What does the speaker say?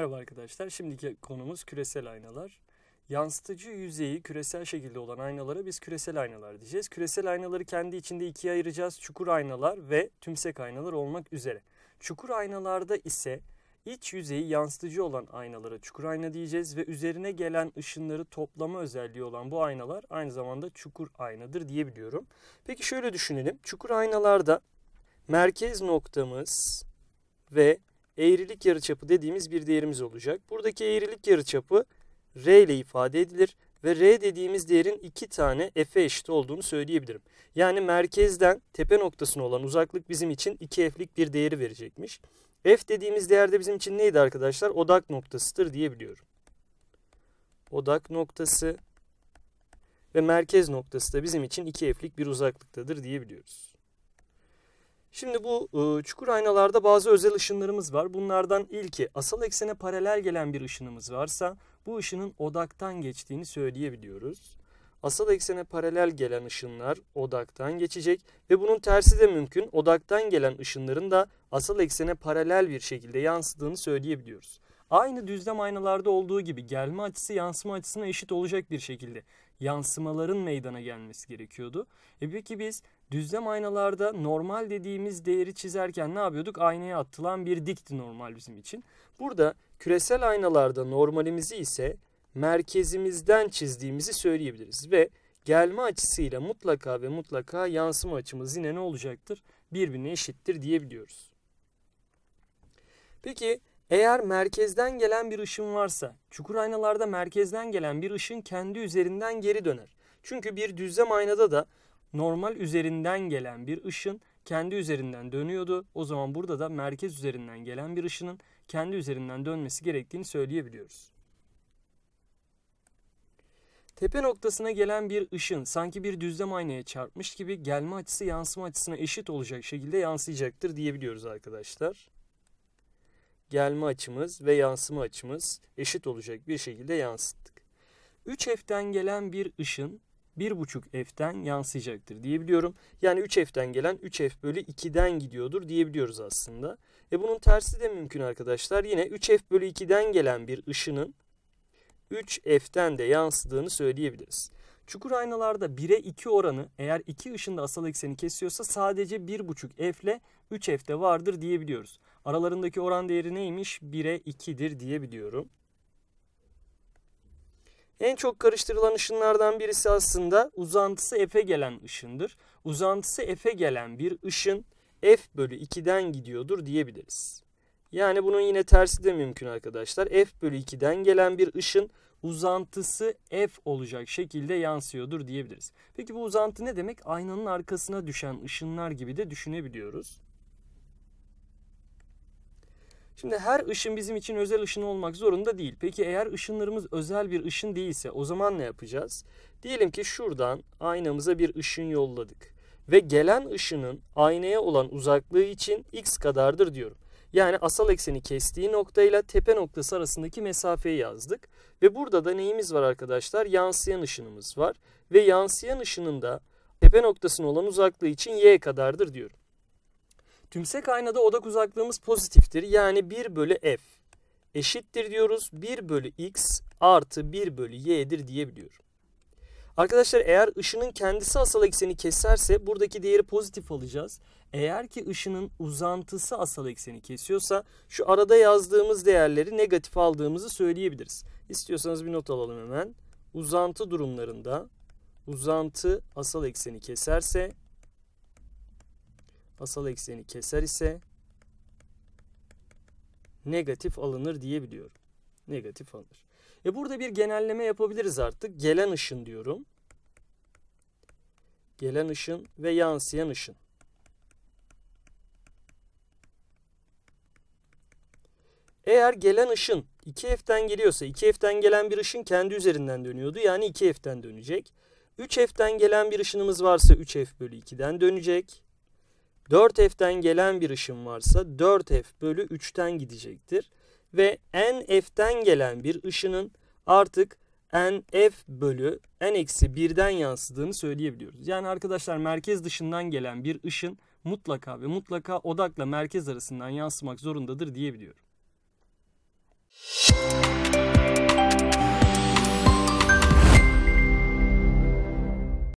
Merhaba arkadaşlar. Şimdiki konumuz küresel aynalar. Yansıtıcı yüzeyi küresel şekilde olan aynalara biz küresel aynalar diyeceğiz. Küresel aynaları kendi içinde ikiye ayıracağız. Çukur aynalar ve tümsek aynalar olmak üzere. Çukur aynalarda ise iç yüzeyi yansıtıcı olan aynalara çukur ayna diyeceğiz ve üzerine gelen ışınları toplama özelliği olan bu aynalar aynı zamanda çukur aynadır diyebiliyorum. Peki şöyle düşünelim. Çukur aynalarda merkez noktamız ve eğrilik yarıçapı dediğimiz bir değerimiz olacak. Buradaki eğrilik yarıçapı R ile ifade edilir ve R dediğimiz değerin iki tane F'e eşit olduğunu söyleyebilirim. Yani merkezden tepe noktasına olan uzaklık bizim için 2F'lik bir değeri verecekmiş. F dediğimiz değerde bizim için neydi arkadaşlar? Odak noktasıdır diyebiliyorum. Odak noktası ve merkez noktası da bizim için 2F'lik bir uzaklıktadır diyebiliyoruz. Şimdi bu e, çukur aynalarda bazı özel ışınlarımız var. Bunlardan ilki asal eksene paralel gelen bir ışınımız varsa bu ışının odaktan geçtiğini söyleyebiliyoruz. Asal eksene paralel gelen ışınlar odaktan geçecek ve bunun tersi de mümkün. Odaktan gelen ışınların da asal eksene paralel bir şekilde yansıdığını söyleyebiliyoruz. Aynı düzlem aynalarda olduğu gibi gelme açısı yansıma açısına eşit olacak bir şekilde yansımaların meydana gelmesi gerekiyordu. E peki biz düzlem aynalarda normal dediğimiz değeri çizerken ne yapıyorduk? Aynaya atılan bir dikti normal bizim için. Burada küresel aynalarda normalimizi ise merkezimizden çizdiğimizi söyleyebiliriz ve gelme açısıyla mutlaka ve mutlaka yansıma açımız yine ne olacaktır? Birbirine eşittir diyebiliyoruz. Peki eğer merkezden gelen bir ışın varsa, çukur aynalarda merkezden gelen bir ışın kendi üzerinden geri döner. Çünkü bir düzlem aynada da normal üzerinden gelen bir ışın kendi üzerinden dönüyordu. O zaman burada da merkez üzerinden gelen bir ışının kendi üzerinden dönmesi gerektiğini söyleyebiliyoruz. Tepe noktasına gelen bir ışın sanki bir düzlem aynaya çarpmış gibi gelme açısı yansıma açısına eşit olacak şekilde yansıyacaktır diyebiliyoruz arkadaşlar gelme açımız ve yansıma açımız eşit olacak bir şekilde yansıttık. 3F'den gelen bir ışın 1.5 F'den yansıyacaktır diyebiliyorum. Yani 3 F'den gelen 3 F bölü 2'den gidiyordur diyebiliyoruz aslında. E bunun tersi de mümkün arkadaşlar. Yine 3 F bölü 2'den gelen bir ışının 3 F'den de yansıdığını söyleyebiliriz. Çukur aynalarda 1'e 2 oranı eğer 2 ışında asal ekseni kesiyorsa sadece 1,5 f ile 3 de vardır diyebiliyoruz. Aralarındaki oran değeri neymiş? 1'e 2'dir diyebiliyorum. En çok karıştırılan ışınlardan birisi aslında uzantısı f'e gelen ışındır. Uzantısı f'e gelen bir ışın f bölü 2'den gidiyordur diyebiliriz. Yani bunun yine tersi de mümkün arkadaşlar. F bölü 2'den gelen bir ışın uzantısı F olacak şekilde yansıyordur diyebiliriz. Peki bu uzantı ne demek? Aynanın arkasına düşen ışınlar gibi de düşünebiliyoruz. Şimdi her ışın bizim için özel ışın olmak zorunda değil. Peki eğer ışınlarımız özel bir ışın değilse o zaman ne yapacağız? Diyelim ki şuradan aynamıza bir ışın yolladık. Ve gelen ışının aynaya olan uzaklığı için x kadardır diyorum. Yani asal ekseni kestiği noktayla tepe noktası arasındaki mesafeyi yazdık. Ve burada da neyimiz var arkadaşlar? Yansıyan ışınımız var. Ve yansıyan ışının da tepe noktasına olan uzaklığı için y kadardır diyorum. Tümsek aynada odak uzaklığımız pozitiftir. Yani 1 bölü f eşittir diyoruz. 1 bölü x artı 1 bölü y'dir diyebiliyorum. Arkadaşlar eğer ışının kendisi asal ekseni keserse buradaki değeri pozitif alacağız. Eğer ki ışının uzantısı asal ekseni kesiyorsa şu arada yazdığımız değerleri negatif aldığımızı söyleyebiliriz. İstiyorsanız bir not alalım hemen. Uzantı durumlarında uzantı asal ekseni keserse asal ekseni keser ise negatif alınır diyebiliyorum. Negatif alınır. E burada bir genelleme yapabiliriz artık. Gelen ışın diyorum. Gelen ışın ve yansıyan ışın. Eğer gelen ışın 2F'den geliyorsa 2F'den gelen bir ışın kendi üzerinden dönüyordu. Yani 2F'den dönecek. 3F'den gelen bir ışınımız varsa 3F bölü 2'den dönecek. 4F'den gelen bir ışın varsa 4F bölü 3'ten gidecektir ve n-f'ten gelen bir ışının artık n-f bölü n-1'den eksi yansıdığını söyleyebiliyoruz. Yani arkadaşlar merkez dışından gelen bir ışın mutlaka ve mutlaka odakla merkez arasından yansımak zorundadır diyebiliyorum. Müzik